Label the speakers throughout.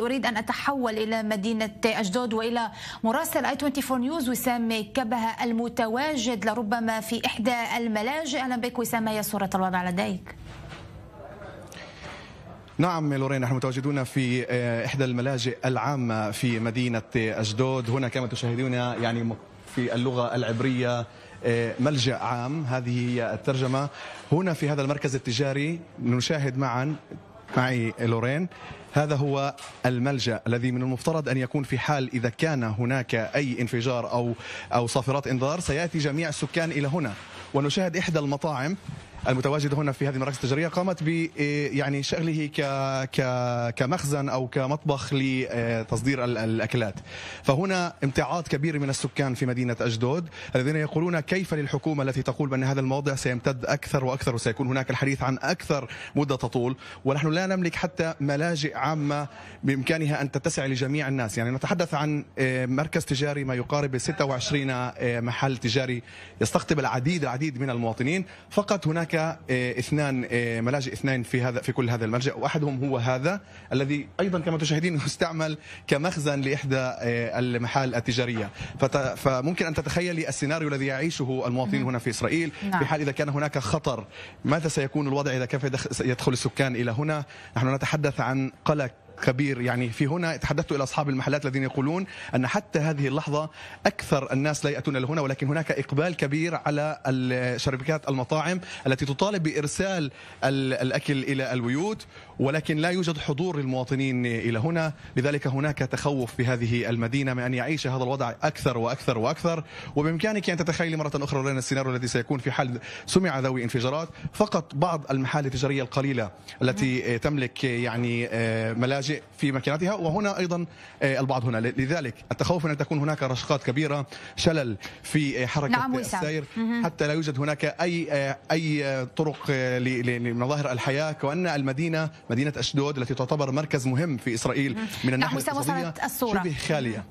Speaker 1: أريد أن أتحول إلى مدينة أجدود وإلى مراسل آي 24 نيوز وسام كبه المتواجد لربما في إحدى الملاجئ أهلا بك وسام ما هي صورة الوضع لديك؟ نعم لورين نحن متواجدون في إحدى الملاجئ العامة في مدينة أجدود هنا كما تشاهدون يعني في اللغة العبرية ملجأ عام هذه هي الترجمة هنا في هذا المركز التجاري نشاهد معا معي لورين هذا هو الملجا الذي من المفترض ان يكون في حال اذا كان هناك اي انفجار او او صافرات انذار سياتي جميع السكان الى هنا ونشاهد احدى المطاعم المتواجد هنا في هذه المراكز التجاريه قامت ب إيه، يعني شغله ك كمخزن او كمطبخ لتصدير الاكلات فهنا امتعاض كبير من السكان في مدينه اجدود الذين يقولون كيف للحكومه التي تقول بان هذا الموضع سيمتد اكثر واكثر وسيكون هناك الحديث عن اكثر مده تطول ونحن لا نملك حتى ملاجئ عامه بامكانها ان تتسع لجميع الناس يعني نتحدث عن إيه، مركز تجاري ما يقارب 26 إيه، محل تجاري يستقطب العديد العديد من المواطنين فقط هناك هناك آه، اثنان آه، ملاجئ اثنين في هذا في كل هذا الملجا واحدهم هو هذا الذي ايضا كما تشاهدين يستعمل كمخزن لاحدى آه، المحال التجاريه فممكن ان تتخيلي السيناريو الذي يعيشه المواطنين هنا في اسرائيل في نعم. حال اذا كان هناك خطر ماذا سيكون الوضع اذا كيف يدخل السكان الى هنا نحن نتحدث عن قلق خبير يعني في هنا تحدثت الى اصحاب المحلات الذين يقولون ان حتى هذه اللحظه اكثر الناس لا ياتون لهنا ولكن هناك اقبال كبير على شركات المطاعم التي تطالب بارسال الاكل الى البيوت ولكن لا يوجد حضور للمواطنين الى هنا لذلك هناك تخوف في هذه المدينه من ان يعيش هذا الوضع اكثر واكثر واكثر وبامكانك ان تتخيلي مره اخرى لنا السيناريو الذي سيكون في حال سمع ذوي انفجارات فقط بعض المحال التجاريه القليله التي تملك يعني آه، ملاجئ تلجئ في مكانتها وهنا ايضا آه، البعض هنا لذلك التخوف من ان تكون هناك رشقات كبيره شلل في آه، حركه نعم السير حتى لا يوجد هناك اي آه، اي طرق لمظاهر الحياه كان المدينه مدينه اشدود التي تعتبر مركز مهم في اسرائيل من الناحيه نعم، الاقتصاديه شبه خاليه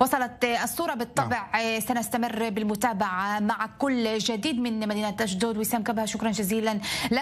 Speaker 1: وصلت الصورة بالطبع نعم. سنستمر بالمتابعة مع كل جديد من مدينة أشدود وسام كبها شكرا جزيلا لك